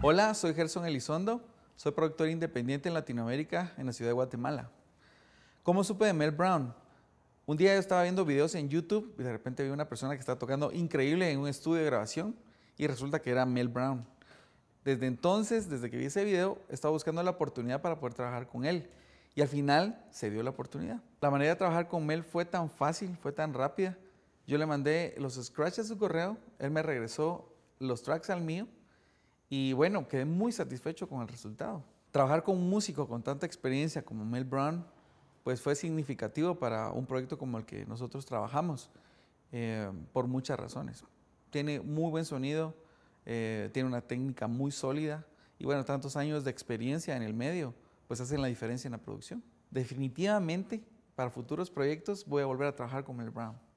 Hola, soy Gerson Elizondo, soy productor independiente en Latinoamérica, en la ciudad de Guatemala. ¿Cómo supe de Mel Brown? Un día yo estaba viendo videos en YouTube y de repente vi una persona que estaba tocando increíble en un estudio de grabación y resulta que era Mel Brown. Desde entonces, desde que vi ese video, estaba buscando la oportunidad para poder trabajar con él y al final se dio la oportunidad. La manera de trabajar con Mel fue tan fácil, fue tan rápida. Yo le mandé los scratches a su correo, él me regresó los tracks al mío y bueno, quedé muy satisfecho con el resultado. Trabajar con un músico con tanta experiencia como Mel Brown, pues fue significativo para un proyecto como el que nosotros trabajamos, eh, por muchas razones. Tiene muy buen sonido, eh, tiene una técnica muy sólida y bueno, tantos años de experiencia en el medio, pues hacen la diferencia en la producción. Definitivamente, para futuros proyectos voy a volver a trabajar con Mel Brown.